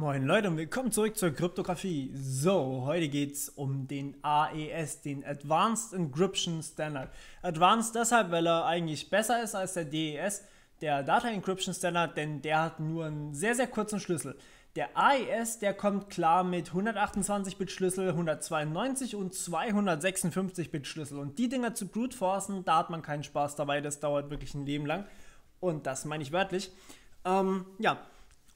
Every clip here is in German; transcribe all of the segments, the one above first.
Moin Leute und willkommen zurück zur Kryptographie. So, heute geht es um den AES, den Advanced Encryption Standard. Advanced deshalb, weil er eigentlich besser ist als der DES, der Data Encryption Standard, denn der hat nur einen sehr, sehr kurzen Schlüssel. Der AES, der kommt klar mit 128-Bit-Schlüssel, 192 und 256-Bit-Schlüssel. Und die Dinger zu brute forcen, da hat man keinen Spaß dabei, das dauert wirklich ein Leben lang. Und das meine ich wörtlich. Ähm, ja,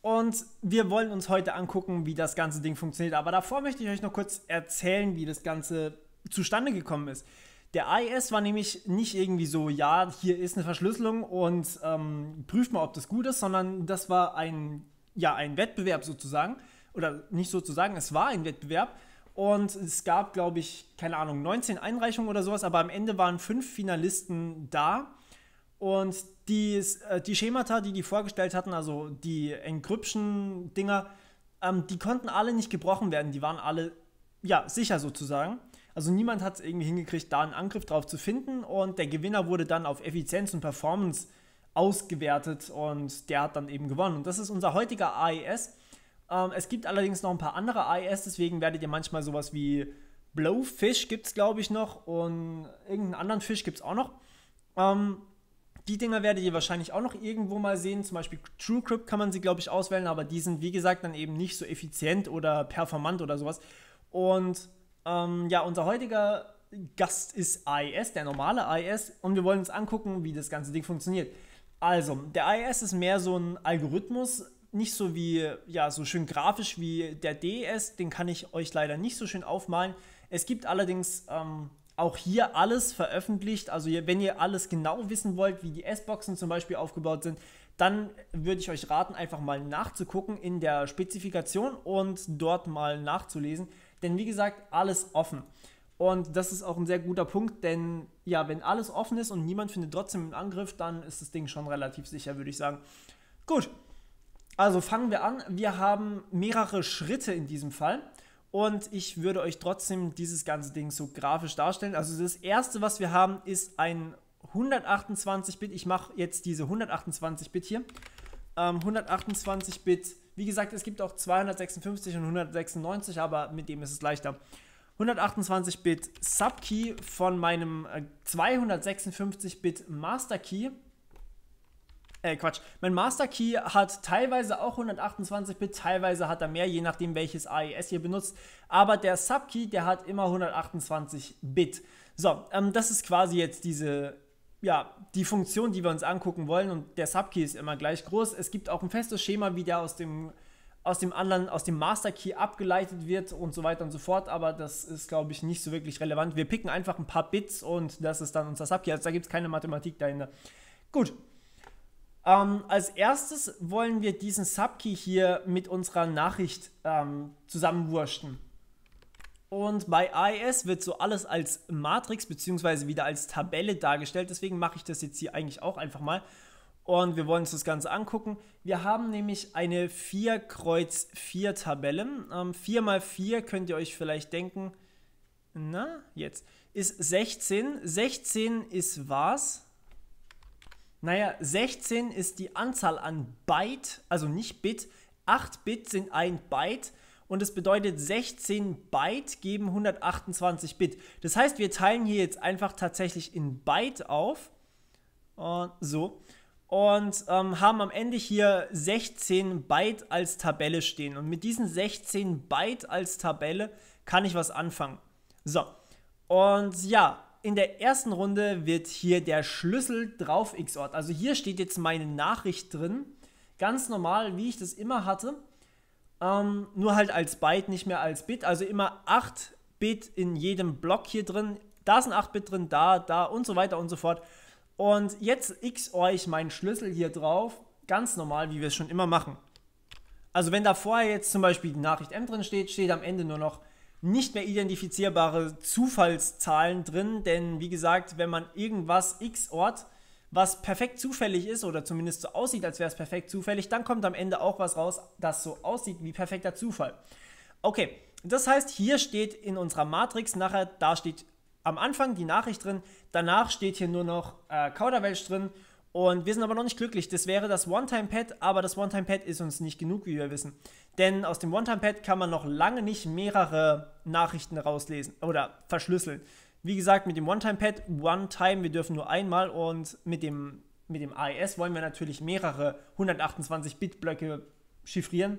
und wir wollen uns heute angucken, wie das ganze Ding funktioniert. Aber davor möchte ich euch noch kurz erzählen, wie das Ganze zustande gekommen ist. Der AES war nämlich nicht irgendwie so, ja, hier ist eine Verschlüsselung und ähm, prüft mal, ob das gut ist, sondern das war ein, ja, ein Wettbewerb sozusagen. Oder nicht sozusagen, es war ein Wettbewerb. Und es gab, glaube ich, keine Ahnung, 19 Einreichungen oder sowas, aber am Ende waren fünf Finalisten da. Und die, äh, die Schemata, die die vorgestellt hatten, also die Encryption-Dinger, ähm, die konnten alle nicht gebrochen werden. Die waren alle, ja, sicher sozusagen. Also niemand hat es irgendwie hingekriegt, da einen Angriff drauf zu finden und der Gewinner wurde dann auf Effizienz und Performance ausgewertet und der hat dann eben gewonnen. Und das ist unser heutiger AES. Ähm, es gibt allerdings noch ein paar andere AES, deswegen werdet ihr manchmal sowas wie Blowfish gibt es, glaube ich, noch und irgendeinen anderen Fisch gibt es auch noch. Ähm, die Dinger werdet ihr wahrscheinlich auch noch irgendwo mal sehen. Zum Beispiel TrueCrypt kann man sie, glaube ich, auswählen, aber die sind, wie gesagt, dann eben nicht so effizient oder performant oder sowas. Und ähm, ja, unser heutiger Gast ist AES, der normale AES, und wir wollen uns angucken, wie das ganze Ding funktioniert. Also, der AES ist mehr so ein Algorithmus, nicht so wie, ja, so schön grafisch wie der DES, den kann ich euch leider nicht so schön aufmalen. Es gibt allerdings ähm, auch hier alles veröffentlicht. Also wenn ihr alles genau wissen wollt, wie die S-Boxen zum Beispiel aufgebaut sind, dann würde ich euch raten, einfach mal nachzugucken in der Spezifikation und dort mal nachzulesen. Denn wie gesagt, alles offen. Und das ist auch ein sehr guter Punkt, denn ja, wenn alles offen ist und niemand findet trotzdem einen Angriff, dann ist das Ding schon relativ sicher, würde ich sagen. Gut, also fangen wir an. Wir haben mehrere Schritte in diesem Fall und ich würde euch trotzdem dieses ganze Ding so grafisch darstellen. Also das erste, was wir haben, ist ein 128-Bit. Ich mache jetzt diese 128-Bit hier. Ähm, 128-Bit. Wie gesagt, es gibt auch 256 und 196, aber mit dem ist es leichter. 128-Bit Subkey von meinem 256-Bit äh, Masterkey äh Quatsch, mein Master Key hat teilweise auch 128-Bit, teilweise hat er mehr, je nachdem welches AES ihr benutzt, aber der Subkey, der hat immer 128-Bit. So, ähm, das ist quasi jetzt diese ja, die Funktion, die wir uns angucken wollen und der Subkey ist immer gleich groß. Es gibt auch ein festes Schema, wie der aus dem, aus dem anderen, aus dem Master Key abgeleitet wird und so weiter und so fort, aber das ist, glaube ich, nicht so wirklich relevant. Wir picken einfach ein paar Bits und das ist dann unser Subkey. Also da gibt es keine Mathematik dahinter. Gut, ähm, als erstes wollen wir diesen Subkey hier mit unserer Nachricht ähm, zusammenwurschen. Und bei AES wird so alles als Matrix bzw. wieder als Tabelle dargestellt. Deswegen mache ich das jetzt hier eigentlich auch einfach mal. Und wir wollen uns das Ganze angucken. Wir haben nämlich eine 4 Kreuz 4 Tabelle. Ähm, 4 mal 4 könnt ihr euch vielleicht denken. Na, jetzt. Ist 16. 16 ist was? Naja, 16 ist die Anzahl an Byte, also nicht Bit. 8 Bit sind ein Byte und es bedeutet 16 Byte geben 128 Bit. Das heißt, wir teilen hier jetzt einfach tatsächlich in Byte auf. Und so. Und ähm, haben am Ende hier 16 Byte als Tabelle stehen. Und mit diesen 16 Byte als Tabelle kann ich was anfangen. So. Und ja, in der ersten Runde wird hier der Schlüssel drauf XORT. Also hier steht jetzt meine Nachricht drin. Ganz normal, wie ich das immer hatte. Ähm, nur halt als Byte, nicht mehr als Bit. Also immer 8 Bit in jedem Block hier drin. Da ist ein 8-Bit drin, da, da und so weiter und so fort. Und jetzt XOR ich meinen Schlüssel hier drauf. Ganz normal, wie wir es schon immer machen. Also wenn da vorher jetzt zum Beispiel die Nachricht M drin steht, steht am Ende nur noch nicht mehr identifizierbare Zufallszahlen drin, denn wie gesagt, wenn man irgendwas x Ort, was perfekt zufällig ist oder zumindest so aussieht, als wäre es perfekt zufällig, dann kommt am Ende auch was raus, das so aussieht wie perfekter Zufall. Okay, das heißt, hier steht in unserer Matrix nachher, da steht am Anfang die Nachricht drin, danach steht hier nur noch äh, Kauderwelsch drin und wir sind aber noch nicht glücklich. Das wäre das One-Time-Pad, aber das One-Time-Pad ist uns nicht genug, wie wir wissen. Denn aus dem One-Time-Pad kann man noch lange nicht mehrere Nachrichten rauslesen oder verschlüsseln. Wie gesagt, mit dem One-Time-Pad, One-Time, wir dürfen nur einmal und mit dem, mit dem AES wollen wir natürlich mehrere 128-Bit-Blöcke chiffrieren,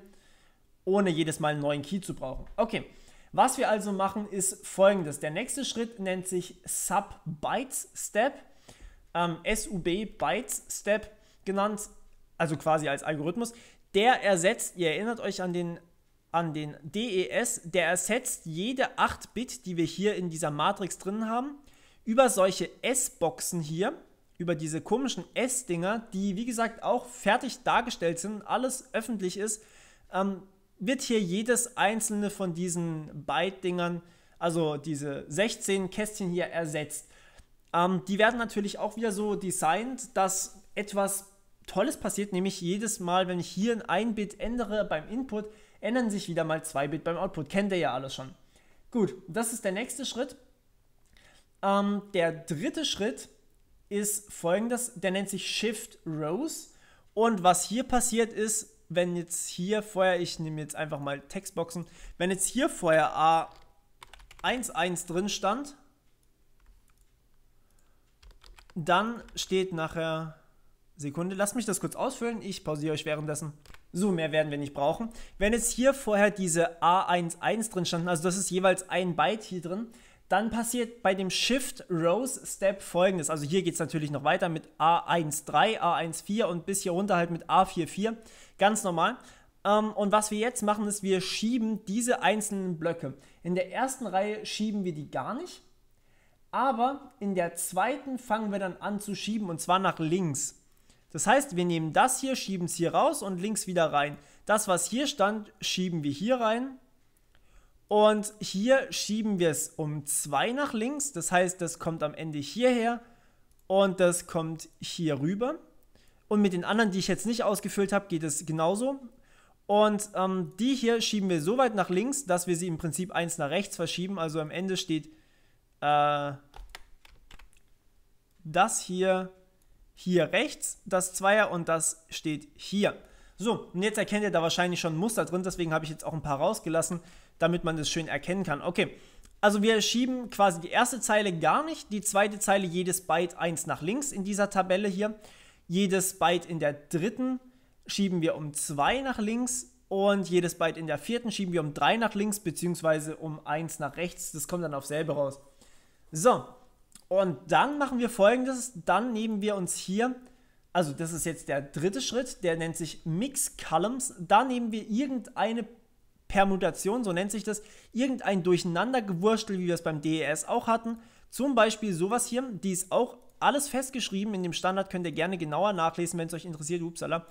ohne jedes Mal einen neuen Key zu brauchen. Okay, was wir also machen ist folgendes. Der nächste Schritt nennt sich Sub-Bytes-Step ähm, SUB Bytes Step genannt, also quasi als Algorithmus. Der ersetzt, ihr erinnert euch an den, an den DES, der ersetzt jede 8-Bit, die wir hier in dieser Matrix drin haben, über solche S-Boxen hier, über diese komischen S-Dinger, die wie gesagt auch fertig dargestellt sind, alles öffentlich ist, ähm, wird hier jedes einzelne von diesen Byte-Dingern, also diese 16 Kästchen hier ersetzt. Ähm, die werden natürlich auch wieder so designt, dass etwas Tolles passiert, nämlich jedes Mal, wenn ich hier ein Bit ändere beim Input, ändern sich wieder mal zwei Bit beim Output. Kennt ihr ja alles schon. Gut, das ist der nächste Schritt. Ähm, der dritte Schritt ist folgendes, der nennt sich Shift Rows. Und was hier passiert ist, wenn jetzt hier vorher, ich nehme jetzt einfach mal Textboxen, wenn jetzt hier vorher A11 drin stand, dann steht nachher, Sekunde, lasst mich das kurz ausfüllen. Ich pausiere euch währenddessen. So, mehr werden wir nicht brauchen. Wenn jetzt hier vorher diese A11 drin standen, also das ist jeweils ein Byte hier drin, dann passiert bei dem Shift Rows Step folgendes. Also hier geht es natürlich noch weiter mit A13, A14 und bis hier runter halt mit A44. Ganz normal. Ähm, und was wir jetzt machen, ist, wir schieben diese einzelnen Blöcke. In der ersten Reihe schieben wir die gar nicht. Aber in der zweiten fangen wir dann an zu schieben und zwar nach links. Das heißt, wir nehmen das hier, schieben es hier raus und links wieder rein. Das, was hier stand, schieben wir hier rein. Und hier schieben wir es um 2 nach links. Das heißt, das kommt am Ende hierher und das kommt hier rüber. Und mit den anderen, die ich jetzt nicht ausgefüllt habe, geht es genauso. Und ähm, die hier schieben wir so weit nach links, dass wir sie im Prinzip eins nach rechts verschieben. Also am Ende steht äh, das hier, hier rechts, das Zweier und das steht hier. So, und jetzt erkennt ihr da wahrscheinlich schon ein Muster drin, deswegen habe ich jetzt auch ein paar rausgelassen, damit man das schön erkennen kann. Okay, also wir schieben quasi die erste Zeile gar nicht, die zweite Zeile jedes Byte 1 nach links in dieser Tabelle hier. Jedes Byte in der dritten schieben wir um 2 nach links und jedes Byte in der vierten schieben wir um 3 nach links beziehungsweise um 1 nach rechts. Das kommt dann auf selbe raus. So, und dann machen wir folgendes. Dann nehmen wir uns hier, also das ist jetzt der dritte Schritt, der nennt sich Mix Columns. Da nehmen wir irgendeine Permutation, so nennt sich das, irgendein Durcheinandergewurstel, wie wir es beim DES auch hatten. Zum Beispiel sowas hier, die ist auch alles festgeschrieben in dem Standard, könnt ihr gerne genauer nachlesen, wenn es euch interessiert, upsala.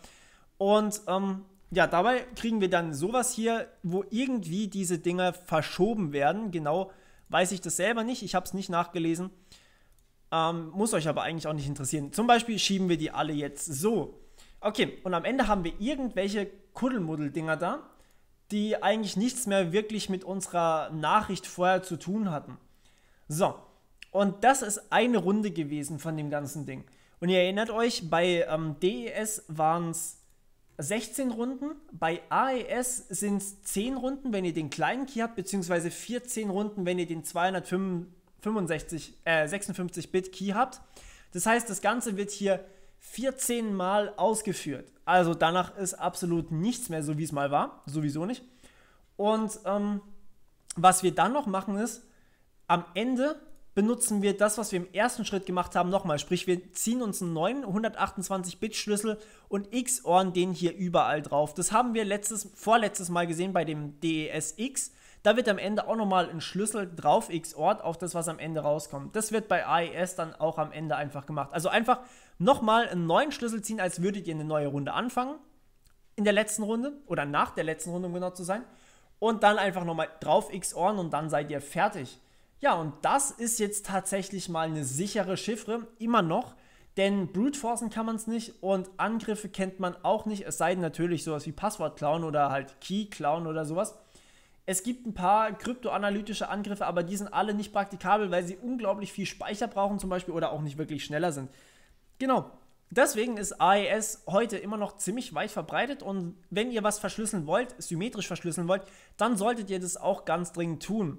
Und ähm, ja, dabei kriegen wir dann sowas hier, wo irgendwie diese Dinger verschoben werden, genau weiß ich das selber nicht, ich habe es nicht nachgelesen. Ähm, muss euch aber eigentlich auch nicht interessieren. Zum Beispiel schieben wir die alle jetzt so. Okay, und am Ende haben wir irgendwelche Kuddelmuddel-Dinger da, die eigentlich nichts mehr wirklich mit unserer Nachricht vorher zu tun hatten. So, und das ist eine Runde gewesen von dem ganzen Ding. Und ihr erinnert euch, bei ähm, DES waren es 16 Runden. Bei AES sind es 10 Runden, wenn ihr den kleinen Key habt, beziehungsweise 14 Runden, wenn ihr den 256, äh, 56-Bit Key habt. Das heißt, das Ganze wird hier 14 Mal ausgeführt. Also danach ist absolut nichts mehr so, wie es mal war. Sowieso nicht. Und ähm, was wir dann noch machen ist, am Ende benutzen wir das, was wir im ersten Schritt gemacht haben, nochmal. Sprich, wir ziehen uns einen neuen 128-Bit-Schlüssel und X-Ohren den hier überall drauf. Das haben wir letztes, vorletztes Mal gesehen bei dem DESX. Da wird am Ende auch nochmal ein Schlüssel drauf x XORed auf das, was am Ende rauskommt. Das wird bei AES dann auch am Ende einfach gemacht. Also einfach nochmal einen neuen Schlüssel ziehen, als würdet ihr eine neue Runde anfangen. In der letzten Runde oder nach der letzten Runde, um genau zu sein. Und dann einfach nochmal drauf X-Ohren und dann seid ihr fertig. Ja, und das ist jetzt tatsächlich mal eine sichere Chiffre, immer noch, denn brute forcen kann man es nicht und Angriffe kennt man auch nicht, es sei denn natürlich sowas wie Passwort klauen oder halt Key klauen oder sowas. Es gibt ein paar kryptoanalytische Angriffe, aber die sind alle nicht praktikabel, weil sie unglaublich viel Speicher brauchen zum Beispiel oder auch nicht wirklich schneller sind. Genau, Deswegen ist AES heute immer noch ziemlich weit verbreitet und wenn ihr was verschlüsseln wollt, symmetrisch verschlüsseln wollt, dann solltet ihr das auch ganz dringend tun.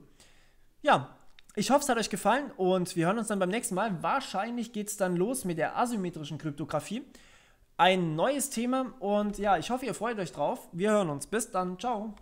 Ja, ich hoffe, es hat euch gefallen und wir hören uns dann beim nächsten Mal. Wahrscheinlich geht es dann los mit der asymmetrischen Kryptographie. Ein neues Thema und ja, ich hoffe, ihr freut euch drauf. Wir hören uns. Bis dann. Ciao.